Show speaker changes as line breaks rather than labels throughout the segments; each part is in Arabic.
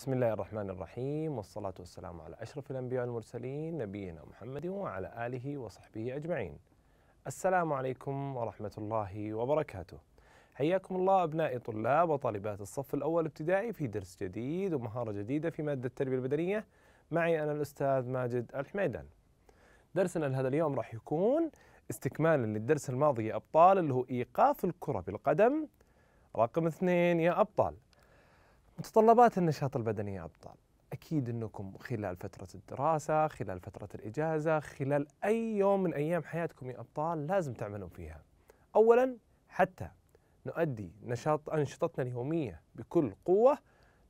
بسم الله الرحمن الرحيم والصلاة والسلام على أشرف الأنبياء والمرسلين نبينا محمد وعلى آله وصحبه أجمعين السلام عليكم ورحمة الله وبركاته حياكم الله أبنائي طلاب وطالبات الصف الأول ابتدائي في درس جديد ومهارة جديدة في مادة التربية البدنية معي أنا الأستاذ ماجد الحميدان درسنا لهذا اليوم راح يكون استكمالا للدرس الماضي يا أبطال اللي هو إيقاف الكرة بالقدم رقم اثنين يا أبطال متطلبات النشاط البدني يا أبطال أكيد أنكم خلال فترة الدراسة خلال فترة الإجازة خلال أي يوم من أيام حياتكم يا أبطال لازم تعملون فيها أولا حتى نؤدي نشاط أنشطتنا اليومية بكل قوة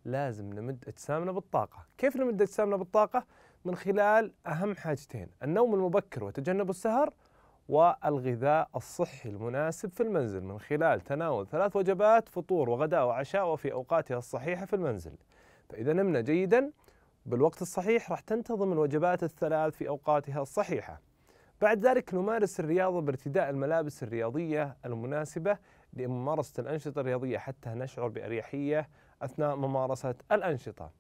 لازم نمد أجسامنا بالطاقة كيف نمد أجسامنا بالطاقة؟ من خلال أهم حاجتين النوم المبكر وتجنب السهر والغذاء الصحي المناسب في المنزل من خلال تناول ثلاث وجبات فطور وغداء وعشاء وفي أوقاتها الصحيحة في المنزل فإذا نمنا جيدا بالوقت الصحيح راح تنتظم الوجبات الثلاث في أوقاتها الصحيحة بعد ذلك نمارس الرياضة بارتداء الملابس الرياضية المناسبة لممارسة الأنشطة الرياضية حتى نشعر بأريحية أثناء ممارسة الأنشطة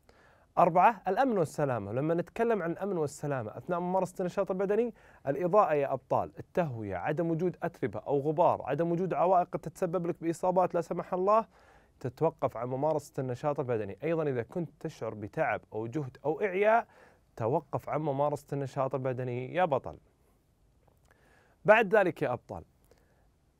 أربعة الأمن والسلامة لما نتكلم عن الأمن والسلامة أثناء ممارسة النشاط البدني الإضاءة يا أبطال التهوية عدم وجود أتربة أو غبار عدم وجود عوائق تتسبب لك بإصابات لا سمح الله تتوقف عن ممارسة النشاط البدني أيضا إذا كنت تشعر بتعب أو جهد أو إعياء توقف عن ممارسة النشاط البدني يا بطل بعد ذلك يا أبطال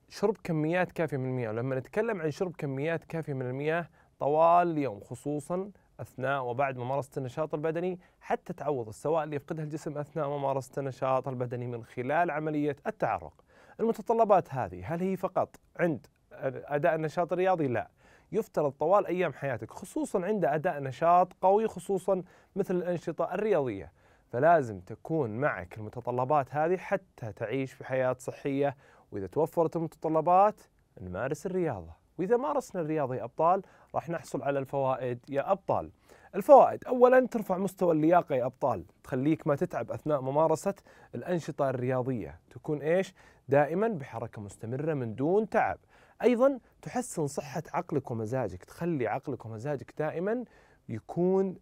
شرب كميات كافية من المياه ولما نتكلم عن شرب كميات كافية من المياه طوال اليوم خصوصا اثناء وبعد ممارسه النشاط البدني حتى تعوض السوائل اللي يفقدها الجسم اثناء ممارسه النشاط البدني من خلال عمليه التعرق. المتطلبات هذه هل هي فقط عند اداء النشاط الرياضي؟ لا. يفترض طوال ايام حياتك خصوصا عند اداء نشاط قوي خصوصا مثل الانشطه الرياضيه. فلازم تكون معك المتطلبات هذه حتى تعيش في حياه صحيه واذا توفرت المتطلبات نمارس الرياضه. وإذا مارسنا الرياضة يا أبطال راح نحصل على الفوائد يا أبطال الفوائد أولا ترفع مستوى اللياقة يا أبطال تخليك ما تتعب أثناء ممارسة الأنشطة الرياضية تكون إيش دائما بحركة مستمرة من دون تعب أيضا تحسن صحة عقلك ومزاجك تخلي عقلك ومزاجك دائما يكون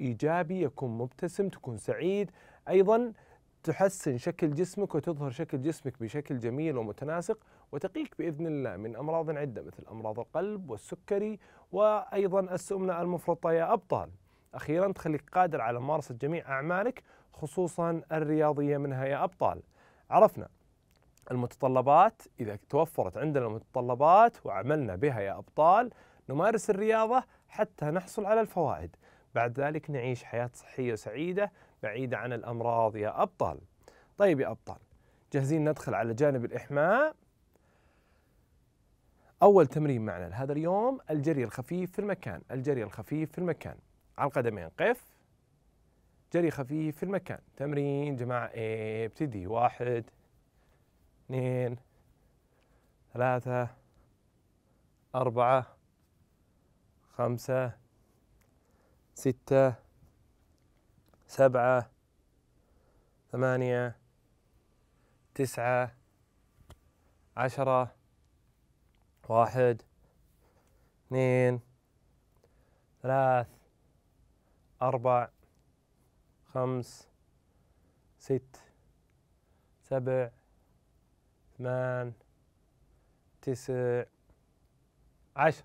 إيجابي يكون مبتسم تكون سعيد أيضا تحسن شكل جسمك وتظهر شكل جسمك بشكل جميل ومتناسق وتقيك باذن الله من امراض عده مثل امراض القلب والسكري وايضا السمنه المفرطه يا ابطال. اخيرا تخليك قادر على ممارسه جميع اعمالك خصوصا الرياضيه منها يا ابطال. عرفنا المتطلبات اذا توفرت عندنا المتطلبات وعملنا بها يا ابطال نمارس الرياضه حتى نحصل على الفوائد. بعد ذلك نعيش حياه صحيه سعيده بعيدة عن الأمراض يا أبطال طيب يا أبطال جاهزين ندخل على جانب الإحماء أول تمرين معنا لهذا اليوم الجري الخفيف في المكان الجري الخفيف في المكان على القدمين قف جري خفيف في المكان تمرين جماعة ابتدي واحد اثنين ثلاثة أربعة خمسة ستة سبعة ثمانية تسعة عشرة واحد اثنين ثلاث أربع خمس ست سبع ثمان تسع عشر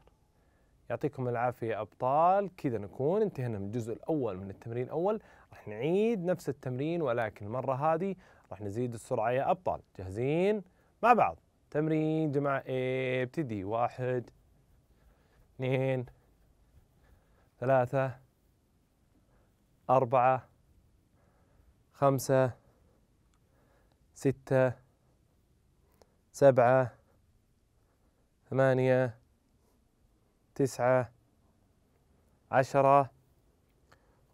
يعطيكم العافية أبطال كذا نكون انتهينا من الجزء الأول من التمرين الأول راح نعيد نفس التمرين ولكن المرة هذه راح نزيد السرعة يا أبطال جاهزين مع بعض تمرين جماعة إيه ابتدي واحد اثنين ثلاثة أربعة خمسة ستة سبعة ثمانية تسعة عشرة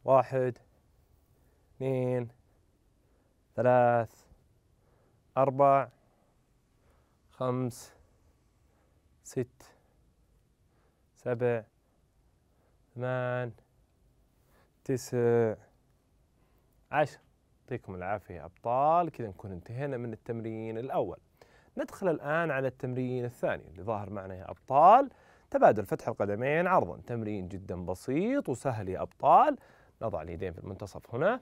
واحد اثنين ثلاث أربع خمس ست سبع ثمان تسع عشر يعطيكم العافية يا أبطال كذا نكون انتهينا من التمرين الأول ندخل الآن على التمرين الثاني اللي ظاهر معنا يا أبطال تبادل فتح القدمين عرضا تمرين جدا بسيط وسهل يا أبطال نضع اليدين في المنتصف هنا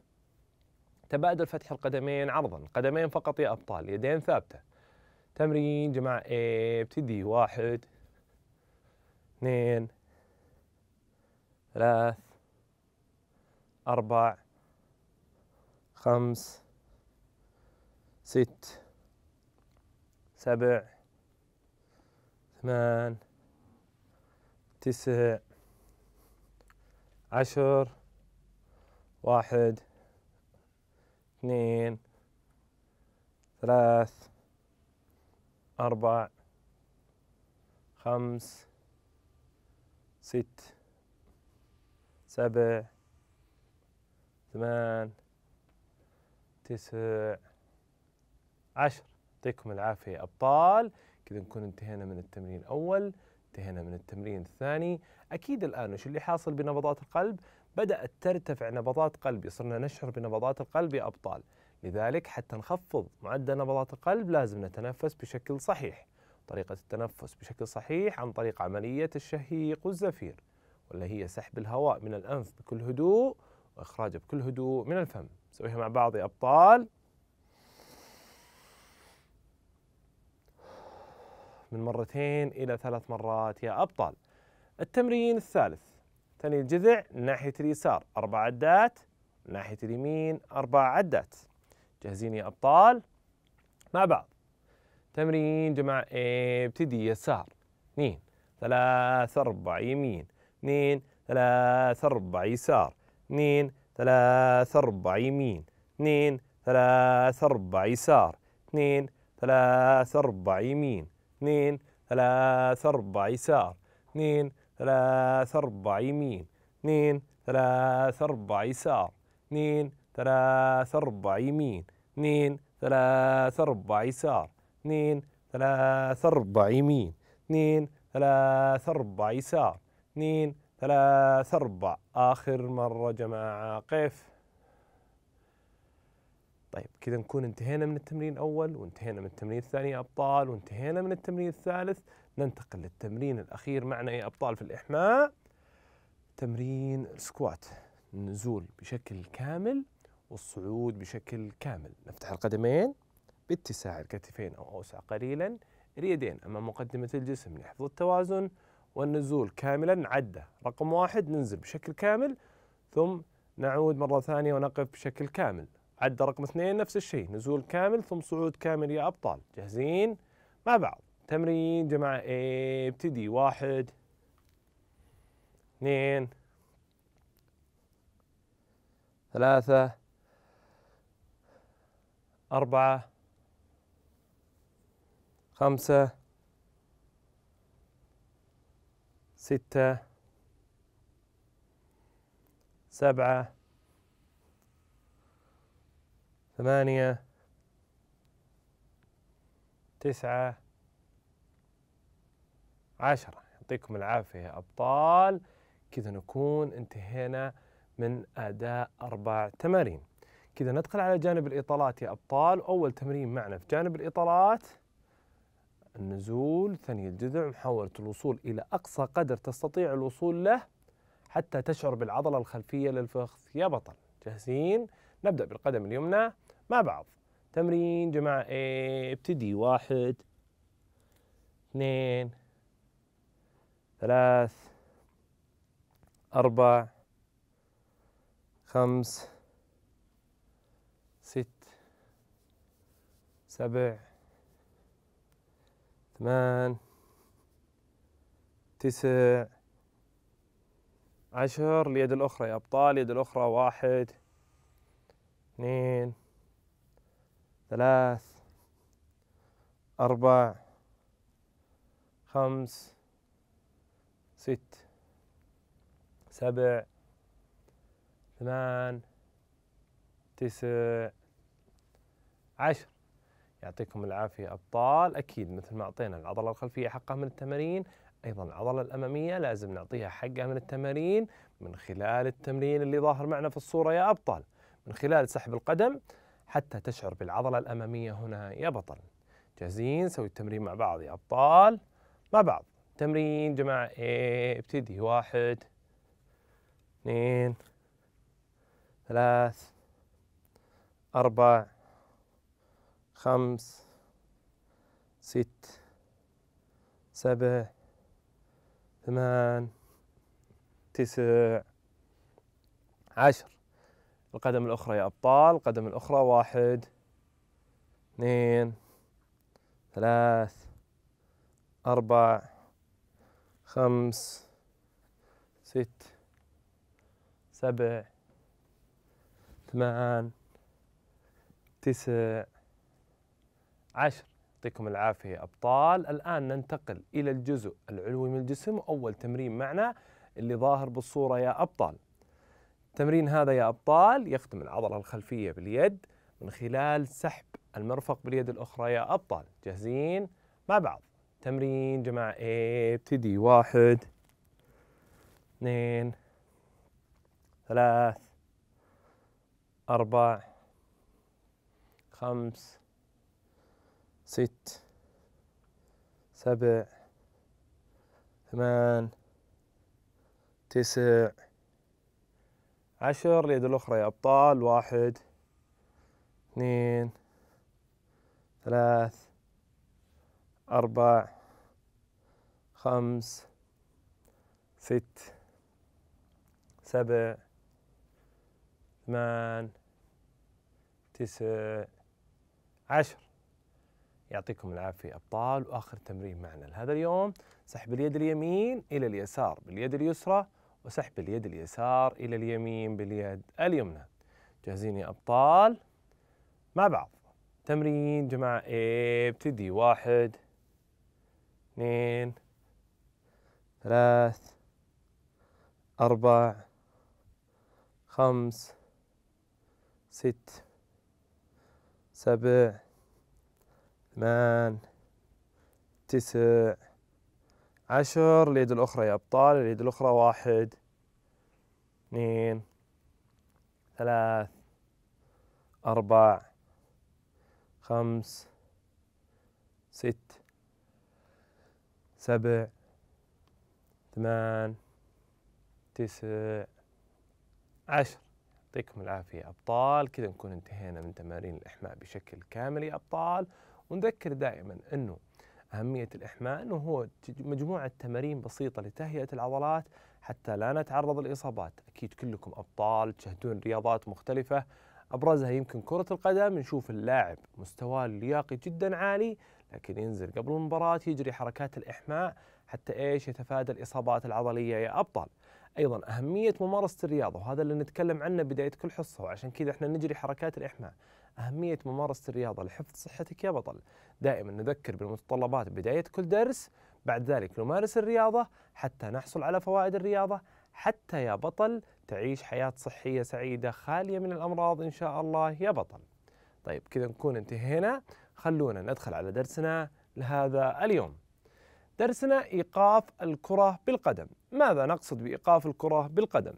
تبادل فتح القدمين عرضا قدمين فقط يا أبطال يدين ثابتة تمرين جماعة ابتدي واحد اثنين ثلاث أربع خمس ست سبع ثمان تسع عشر واحد اثنين ثلاث أربع خمس ست سبع ثمان تسع عشر يعطيكم العافية أبطال كذا نكون انتهينا من التمرين الأول انتهينا من التمرين الثاني أكيد الآن وش اللي حاصل بنبضات القلب بدأت ترتفع نبضات قلبي صرنا نشعر بنبضات القلب يا أبطال لذلك حتى نخفض معدل نبضات القلب لازم نتنفس بشكل صحيح طريقة التنفس بشكل صحيح عن طريق عملية الشهيق والزفير واللي هي سحب الهواء من الأنف بكل هدوء وإخراجه بكل هدوء من الفم نسويها مع بعض يا أبطال من مرتين إلى ثلاث مرات يا أبطال التمرين الثالث ثني الجذع ناحية اليسار أربع عدات ناحية اليمين أربع عدات جاهزين يا أبطال مع بعض تمرين جمع ابتدي يسار اثنين ثلاث أربع يمين اثنين ثلاث أربع يسار اثنين ثلاث أربع يمين اثنين ثلاث أربع يسار اثنين ثلاث أربع يمين اثنين ثلاث أربع يسار اثنين ثلاث أربع يمين اثنين ثلاث أربع يسار اثنين ثلاث أربع يمين اثنين ثلاث أربع يسار اثنين ثلاث أربع يمين اثنين ثلاث أربع يسار اثنين ثلاث أربع آخر مرة جماعة قف طيب كذا نكون انتهينا من التمرين الأول وانتهينا من التمرين الثاني يا أبطال وانتهينا من التمرين الثالث ننتقل للتمرين الأخير معنا يا أبطال في الإحماء تمرين سكوات النزول بشكل كامل والصعود بشكل كامل نفتح القدمين باتساع الكتفين أو أوسع قليلا اليدين أمام مقدمة الجسم لحفظ التوازن والنزول كاملا عدة رقم واحد ننزل بشكل كامل ثم نعود مرة ثانية ونقف بشكل كامل عد رقم اثنين نفس الشيء نزول كامل ثم صعود كامل يا أبطال جاهزين مع بعض تمرين جماعة A ابتدي واحد اثنين ثلاثة أربعة خمسة ستة سبعة ثمانية تسعة عشرة يعطيكم العافية يا أبطال كذا نكون انتهينا من أداء أربع تمارين كذا ندخل على جانب الإطالات يا أبطال أول تمرين معنا في جانب الإطالات النزول ثاني الجذع محاولة الوصول إلى أقصى قدر تستطيع الوصول له حتى تشعر بالعضلة الخلفية للفخذ يا بطل جاهزين؟ نبدأ بالقدم اليمنى مع بعض تمرين جماعة A ابتدي واحد اثنين ثلاث أربع خمس ست سبع ثمان تسع عشر اليد الأخرى يا أبطال اليد الأخرى واحد اثنين ثلاث أربع خمس ست سبع ثمان تسع عشر يعطيكم العافية أبطال أكيد مثل ما أعطينا العضلة الخلفية حقها من التمارين أيضا العضلة الأمامية لازم نعطيها حقها من التمارين من خلال التمرين اللي ظاهر معنا في الصورة يا أبطال من خلال سحب القدم حتى تشعر بالعضلة الأمامية هنا يا بطل جاهزين سوي التمرين مع بعض يا أبطال مع بعض تمرين جماعة ايه ابتدي واحد اثنين ثلاث أربع خمس ست سبع ثمان تسع عشر القدم الأخرى يا أبطال القدم الأخرى واحد اثنين ثلاث أربع خمس ست سبع ثمان تسع عشر يعطيكم العافية يا أبطال الآن ننتقل إلى الجزء العلوي من الجسم وأول تمرين معنا اللي ظاهر بالصورة يا أبطال التمرين هذا يا أبطال يخدم العضلة الخلفية باليد من خلال سحب المرفق باليد الأخرى يا أبطال جاهزين مع بعض تمرين جماعة ابتدي واحد اثنين ثلاث أربع خمس ست سبع ثمان تسع عشر اليد الأخرى يا أبطال واحد اثنين ثلاث أربع خمس ست سبع ثمان تسع عشر يعطيكم العافية أبطال وآخر تمرين معنا لهذا اليوم سحب اليد اليمين إلى اليسار باليد اليسرى وسحب اليد اليسار إلى اليمين باليد اليمنى جاهزين يا أبطال مع بعض تمرين جماعة ابتدي واحد اثنين ثلاث أربع خمس ست سبع ثمان تسع عشر اليد الأخرى يا أبطال اليد الأخرى واحد اثنين ثلاث أربع خمس ست سبع ثمان تسع عشر يعطيكم العافية يا أبطال كذا نكون انتهينا من تمارين الإحماء بشكل كامل يا أبطال ونذكر دائما أنه أهمية الإحماء أنه هو مجموعة تمارين بسيطة لتهيئة العضلات حتى لا نتعرض للإصابات أكيد كلكم أبطال تشاهدون رياضات مختلفة أبرزها يمكن كرة القدم نشوف اللاعب مستواه اللياقي جدا عالي لكن ينزل قبل المباراة يجري حركات الإحماء حتى إيش يتفادى الإصابات العضلية يا أبطال ايضا اهميه ممارسه الرياضه وهذا اللي نتكلم عنه بدايه كل حصه وعشان كذا احنا نجري حركات الاحماء أهمية ممارسة الرياضة لحفظ صحتك يا بطل دائما نذكر بالمتطلبات بداية كل درس بعد ذلك نمارس الرياضة حتى نحصل على فوائد الرياضة حتى يا بطل تعيش حياة صحية سعيدة خالية من الأمراض إن شاء الله يا بطل طيب كذا نكون انتهينا خلونا ندخل على درسنا لهذا اليوم درسنا إيقاف الكرة بالقدم ماذا نقصد بإيقاف الكرة بالقدم؟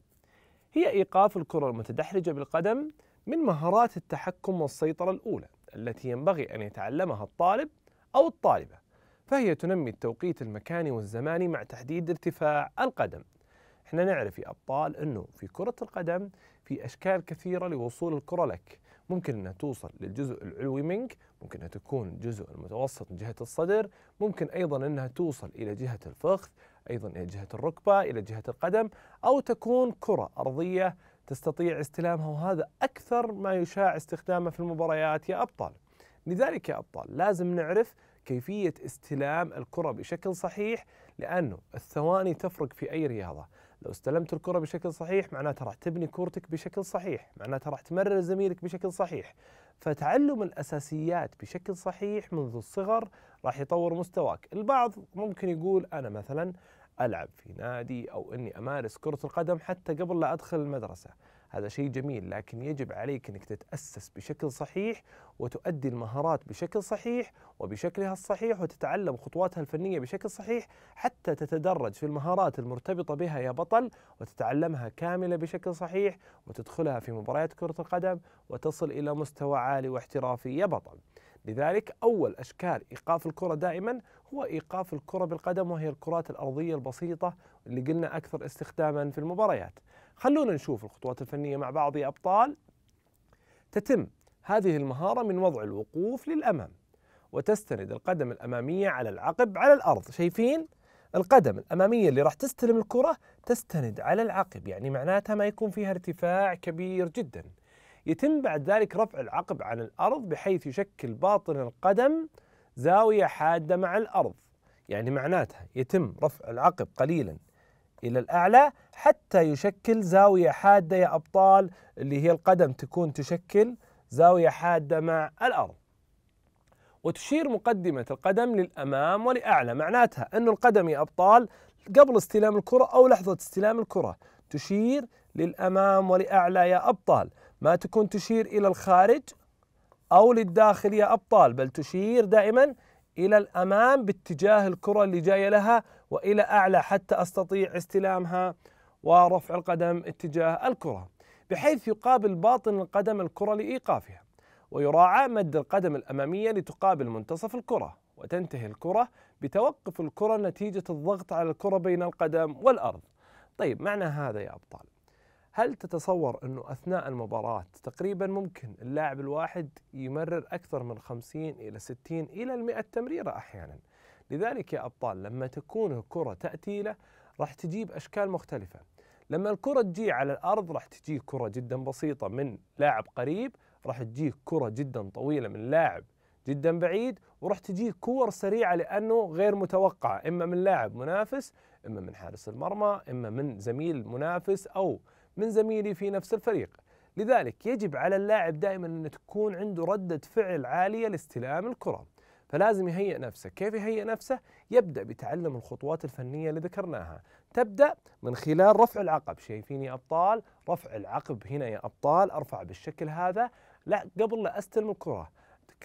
هي إيقاف الكرة المتدحرجة بالقدم من مهارات التحكم والسيطرة الأولى التي ينبغي أن يتعلمها الطالب أو الطالبة فهي تنمي التوقيت المكاني والزماني مع تحديد ارتفاع القدم احنا نعرف يا أبطال أنه في كرة القدم في أشكال كثيرة لوصول الكرة لك ممكن أنها توصل للجزء العلوي منك ممكن أنها تكون الجزء المتوسط من جهة الصدر ممكن أيضا أنها توصل إلى جهة الفخذ أيضا إلى جهة الركبة إلى جهة القدم أو تكون كرة أرضية تستطيع استلامها وهذا أكثر ما يشاع استخدامه في المباريات يا أبطال لذلك يا أبطال لازم نعرف كيفية استلام الكرة بشكل صحيح لأنه الثواني تفرق في أي رياضة لو استلمت الكرة بشكل صحيح معناتها راح تبني كورتك بشكل صحيح معناتها راح تمرر زميلك بشكل صحيح فتعلم الأساسيات بشكل صحيح منذ الصغر راح يطور مستواك البعض ممكن يقول أنا مثلا ألعب في نادي أو أني أمارس كرة القدم حتى قبل لا أدخل المدرسة هذا شيء جميل لكن يجب عليك أنك تتأسس بشكل صحيح وتؤدي المهارات بشكل صحيح وبشكلها الصحيح وتتعلم خطواتها الفنية بشكل صحيح حتى تتدرج في المهارات المرتبطة بها يا بطل وتتعلمها كاملة بشكل صحيح وتدخلها في مباريات كرة القدم وتصل إلى مستوى عالي واحترافي يا بطل لذلك أول أشكال إيقاف الكرة دائما هو إيقاف الكرة بالقدم وهي الكرات الأرضية البسيطة اللي قلنا أكثر استخداما في المباريات خلونا نشوف الخطوات الفنية مع بعض يا أبطال تتم هذه المهارة من وضع الوقوف للأمام وتستند القدم الأمامية على العقب على الأرض شايفين؟ القدم الأمامية اللي راح تستلم الكرة تستند على العقب يعني معناتها ما يكون فيها ارتفاع كبير جداً يتم بعد ذلك رفع العقب عن الأرض بحيث يشكل باطن القدم زاوية حادة مع الأرض يعني معناتها يتم رفع العقب قليلا إلى الأعلى حتى يشكل زاوية حادة يا أبطال اللي هي القدم تكون تشكل زاوية حادة مع الأرض وتشير مقدمة القدم للأمام ولأعلى معناتها أن القدم يا أبطال قبل استلام الكرة أو لحظة استلام الكرة تشير للأمام ولأعلى يا أبطال ما تكون تشير إلى الخارج أو للداخل يا أبطال بل تشير دائما إلى الأمام باتجاه الكرة اللي جاية لها وإلى أعلى حتى أستطيع استلامها ورفع القدم اتجاه الكرة بحيث يقابل باطن القدم الكرة لإيقافها ويراعى مد القدم الأمامية لتقابل منتصف الكرة وتنتهي الكرة بتوقف الكرة نتيجة الضغط على الكرة بين القدم والأرض طيب معنى هذا يا أبطال هل تتصور أنه أثناء المباراة تقريبا ممكن اللاعب الواحد يمرر أكثر من 50 إلى 60 إلى 100 تمريرة أحيانا لذلك يا أبطال لما تكون الكرة تأتي له راح تجيب أشكال مختلفة لما الكرة تجي على الأرض راح تجي كرة جدا بسيطة من لاعب قريب راح تجيك كرة جدا طويلة من لاعب جدا بعيد وراح تجيك كور سريعة لأنه غير متوقعة إما من لاعب منافس اما من حارس المرمى اما من زميل منافس او من زميلي في نفس الفريق لذلك يجب على اللاعب دائما ان تكون عنده رده فعل عاليه لاستلام الكره فلازم يهيئ نفسه، كيف يهيئ نفسه؟ يبدأ بتعلم الخطوات الفنية اللي ذكرناها، تبدأ من خلال رفع العقب، شايفين يا أبطال؟ رفع العقب هنا يا أبطال، أرفع بالشكل هذا، لا قبل لا أستلم الكرة،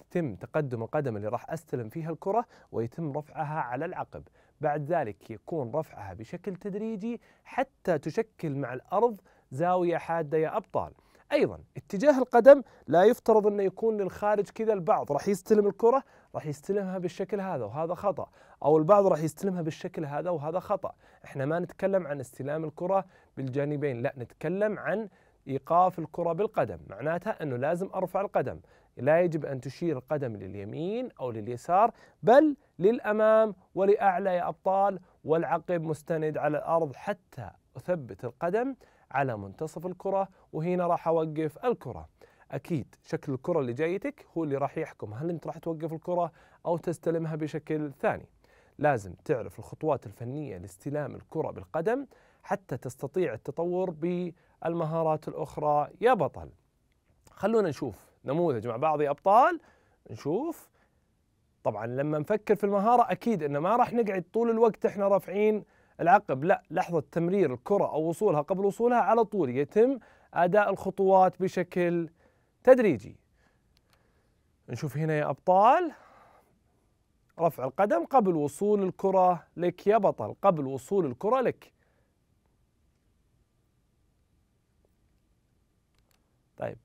يتم تقدم القدم اللي راح أستلم فيها الكرة ويتم رفعها على العقب، بعد ذلك يكون رفعها بشكل تدريجي حتى تشكل مع الأرض زاوية حادة يا أبطال أيضا اتجاه القدم لا يفترض أنه يكون للخارج كذا البعض راح يستلم الكرة راح يستلمها بالشكل هذا وهذا خطأ أو البعض راح يستلمها بالشكل هذا وهذا خطأ احنا ما نتكلم عن استلام الكرة بالجانبين لا نتكلم عن ايقاف الكره بالقدم معناتها انه لازم ارفع القدم لا يجب ان تشير القدم لليمين او لليسار بل للأمام ولأعلى يا أبطال والعقب مستند على الأرض حتى أثبت القدم على منتصف الكرة وهنا راح أوقف الكرة أكيد شكل الكرة اللي جايتك هو اللي راح يحكم هل أنت راح توقف الكرة أو تستلمها بشكل ثاني لازم تعرف الخطوات الفنية لاستلام الكرة بالقدم حتى تستطيع التطور بالمهارات الأخرى يا بطل خلونا نشوف نموذج مع بعض يا أبطال نشوف طبعا لما نفكر في المهاره اكيد انه ما راح نقعد طول الوقت احنا رافعين العقب لا لحظه تمرير الكره او وصولها قبل وصولها على طول يتم اداء الخطوات بشكل تدريجي نشوف هنا يا ابطال رفع القدم قبل وصول الكره لك يا بطل قبل وصول الكره لك طيب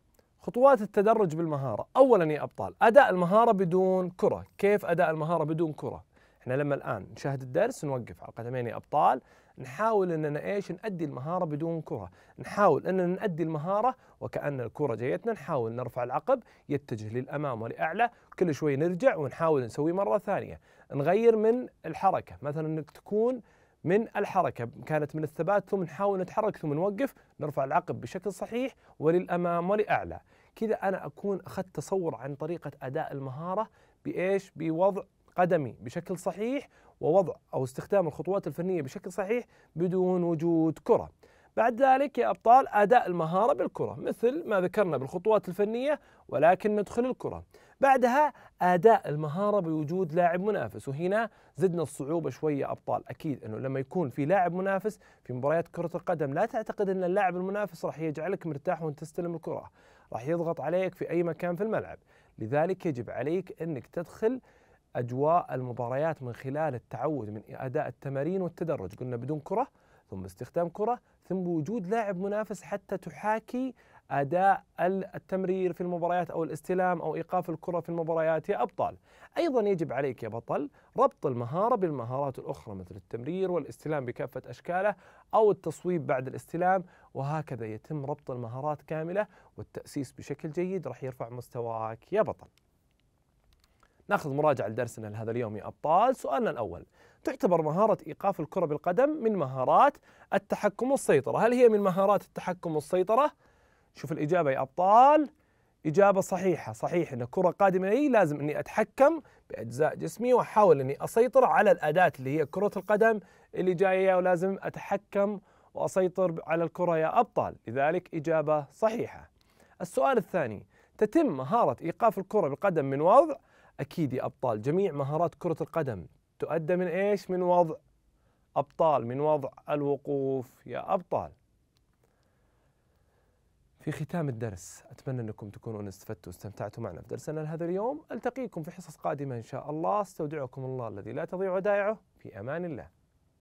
خطوات التدرج بالمهارة أولا يا أبطال أداء المهارة بدون كرة كيف أداء المهارة بدون كرة احنا لما الآن نشاهد الدرس نوقف على قدمين يا أبطال نحاول أننا إيش نأدي المهارة بدون كرة نحاول أننا نأدي المهارة وكأن الكرة جايتنا نحاول نرفع العقب يتجه للأمام ولأعلى كل شوي نرجع ونحاول نسوي مرة ثانية نغير من الحركة مثلا أنك تكون من الحركة كانت من الثبات ثم نحاول نتحرك ثم نوقف نرفع العقب بشكل صحيح وللأمام ولأعلى كذا أنا أكون أخذت تصور عن طريقة أداء المهارة بإيش بوضع قدمي بشكل صحيح ووضع أو استخدام الخطوات الفنية بشكل صحيح بدون وجود كرة بعد ذلك يا أبطال أداء المهارة بالكرة مثل ما ذكرنا بالخطوات الفنية ولكن ندخل الكرة بعدها أداء المهارة بوجود لاعب منافس وهنا زدنا الصعوبة شوية أبطال أكيد أنه لما يكون في لاعب منافس في مباريات كرة القدم لا تعتقد أن اللاعب المنافس راح يجعلك مرتاح وأنت تستلم الكرة راح يضغط عليك في أي مكان في الملعب لذلك يجب عليك أنك تدخل أجواء المباريات من خلال التعود من أداء التمارين والتدرج قلنا بدون كرة ثم استخدام كرة ثم وجود لاعب منافس حتى تحاكي أداء التمرير في المباريات أو الاستلام أو إيقاف الكرة في المباريات يا أبطال أيضا يجب عليك يا بطل ربط المهارة بالمهارات الأخرى مثل التمرير والاستلام بكافة أشكاله أو التصويب بعد الاستلام وهكذا يتم ربط المهارات كاملة والتأسيس بشكل جيد راح يرفع مستواك يا بطل ناخذ مراجعة لدرسنا لهذا اليوم يا أبطال سؤالنا الأول تعتبر مهارة إيقاف الكرة بالقدم من مهارات التحكم والسيطرة هل هي من مهارات التحكم والسيطرة؟ شوف الإجابة يا أبطال إجابة صحيحة صحيح أن الكرة قادمة لي لازم أني أتحكم بأجزاء جسمي وأحاول أني أسيطر على الأداة اللي هي كرة القدم اللي جاية ولازم أتحكم وأسيطر على الكرة يا أبطال لذلك إجابة صحيحة السؤال الثاني تتم مهارة إيقاف الكرة بالقدم من وضع أكيد يا أبطال جميع مهارات كرة القدم تؤدى من ايش؟ من وضع أبطال من وضع الوقوف يا أبطال في ختام الدرس أتمنى أنكم تكونوا استفدتوا واستمتعتوا معنا في درسنا لهذا اليوم ألتقيكم في حصص قادمة إن شاء الله استودعكم الله الذي لا تضيع ودائعه في أمان الله